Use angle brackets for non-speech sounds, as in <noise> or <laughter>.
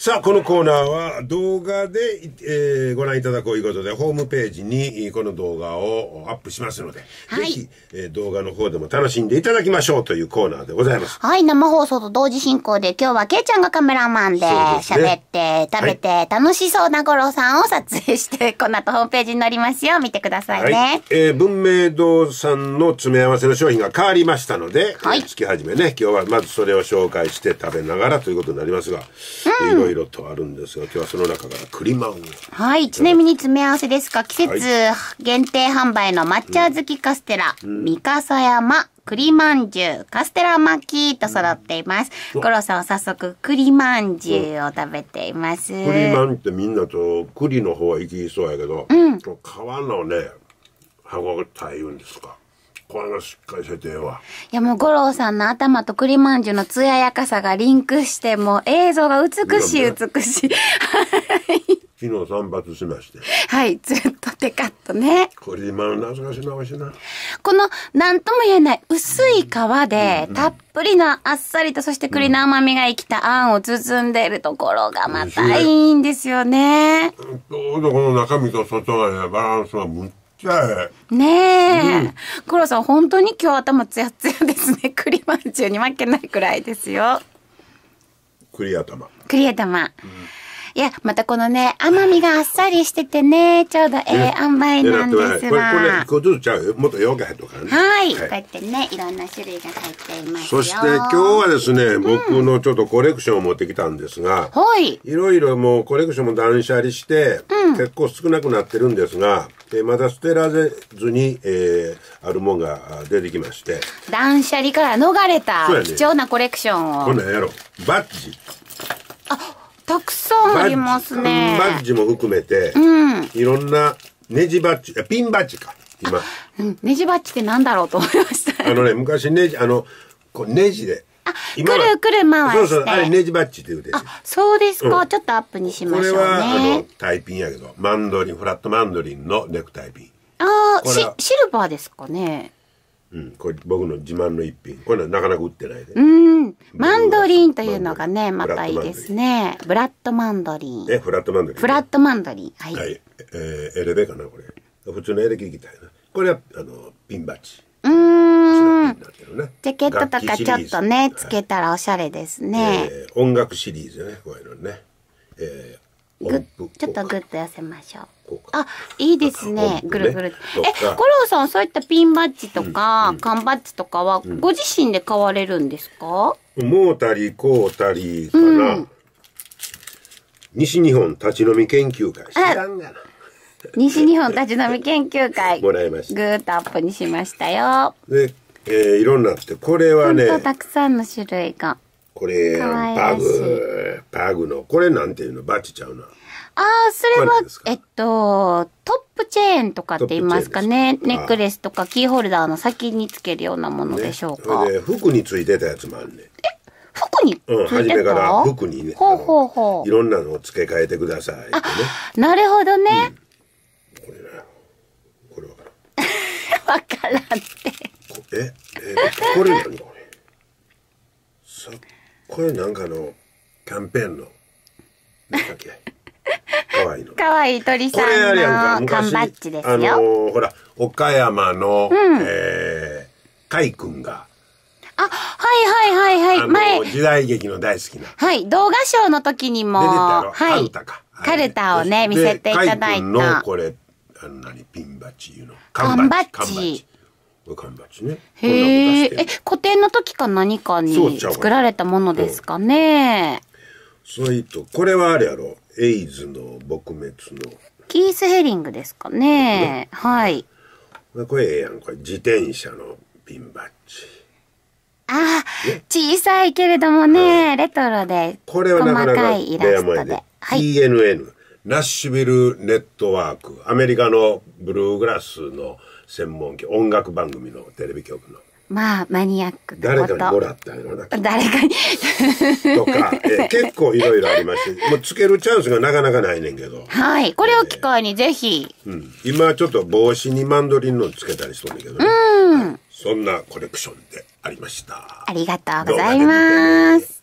さあ、このコーナーは動画で、えー、ご覧いただこうということで、ホームページにこの動画をアップしますので、はい、ぜひ、えー、動画の方でも楽しんでいただきましょうというコーナーでございます。はい、生放送と同時進行で、今日はけいちゃんがカメラマンで、喋、ね、って、食べて、はい、楽しそうな五郎さんを撮影して、この後ホームページに載りますよ。見てくださいね。はい、えー、文明堂さんの詰め合わせの商品が変わりましたので、はい、月始めね、今日はまずそれを紹介して食べながらということになりますが、うんろいろとあるんですが今日はその中から栗まんをはいちなみに詰め合わせですか、季節限定販売の抹茶好きカステラ、うん、三笠山栗まんじゅうカステラ巻きと揃っています、五郎さんは早速栗まんじゅうを食べています、うん、栗まんってみんなと栗の方は行きそうやけど、うん、皮のね歯ごたえ言うんですかこれがしっかりしててわいやもう五郎さんの頭と栗まんじゅうの艶やかさがリンクしてもう映像が美しい美しい、はい昨日散髪しましてはいずっとテカッとね栗まん懐かしなおいしなこの何とも言えない薄い皮でたっぷりのあっさりとそして栗の甘みが生きたあんを包んでるところがまたいいんですよね、ちょうどこの中身と外側のバランスがむっねえ、うん、黒さん本当に今日頭ツヤツヤですね <laughs> クリんじゅうに負けないくらいですよ頭頭、うんいや、またこのね、甘みがあっさりしててね、ちょうどええ塩梅なんですこれ、これ、これちゃうもっとよ。が入っとかね。はい。こうやってね、いろんな種類が入っていますそして今日はですね、僕のちょっとコレクションを持ってきたんですが、はい。いろいろもうコレクションも断捨離して、結構少なくなってるんですが、えまだ捨てられずに、えー、あるもんが出てきまして。断捨離から逃れた貴重なコレクションを。こんなんやろ。バッジ。あ、たくさんありますねバッジも含めて、うん、いろんなネジバッジピンバッジか今、うん、ネジバッジってなんだろうと思いました <laughs> あのね昔ネジあのこうネジでくるくる回してそうそうあれネジバッジっていうであそうですか、うん、ちょっとアップにしましょうねこれはあのタイピンやけどマンドリンフラットマンドリンのネクタイピンああシルバーですかねうん、これ僕の自慢の一品これはなかなか売ってないでうんマンドリンというのがねまたいいですねブラッドマンドリンえフラットマンドリンフラットマンドリンはい、はい、えー、エレベーかなこれ普通のエレキギターやなこれはあのピンバッジうんね、ジャケットとかちょっとねつけたらおしゃれですね、はいえー、音楽シリーズねこういうのね、えーぐっちょっとぐっと寄せましょう。あ、いいですね。ぐるぐる。え、五郎さん、そういったピンバッジとか、缶バッジとかは、ご自身で買われるんですかもうたり、こうたりかな。西日本立ち飲み研究会。知らんがな。西日本立ち飲み研究会。<laughs> もらいました。ぐーっとアップにしましたよ。で、えー、いろんなって、これはね。たくさんの種類が。これ、バグ、バグの、これなんていうのバチちゃうな。ああ、それは、えっと、トップチェーンとかって言いますかね。ネックレスとかキーホルダーの先につけるようなものでしょうか。ね、で服についてたやつもあるね。え服にうん、初めから服にね。ほうほうほう。いろんなのを付け替えてください、ね。あ、<laughs> なるほどね。うん、これな。これわからん。<laughs> わからんって。え、えこれ何これなんかのキャンペーンの <laughs> 可愛いの。可愛い鳥さんの缶バッジですよ。あのー、ほら岡山の、うん、えー、海君が。あ、はいはいはいはい。前。時代劇の大好きな。はい。動画賞の時にも。出てたはい。カルタをね、見せていただいた。のこれ、あんなにピンバッジいうの。缶バッジ。缶バッジ。紙鉢ね。へえ、古典の時か何かに作られたものですかね。そうれと、これはあれやろ。エイズの撲滅の。キース・ヘリングですかね。はい。これええやん。これ自転車のピンバッジ。ああ、ね、小さいけれどもね、レトロで。これはなかなかイラストで。はい、TNN、ナッシュビルネットワーク、アメリカのブルーグラスの専門家音楽番組のテレビ局の。まあマニアック誰かにもらったよな誰かにとか、えー、<laughs> 結構いろいろありましてもうつけるチャンスがなかなかないねんけどはいこれを機会にぜひ、えー、うん、今ちょっと帽子にマンドリンのつけたりしとんだけどね、うん、はい、そんなコレクションでありましたありがとうございます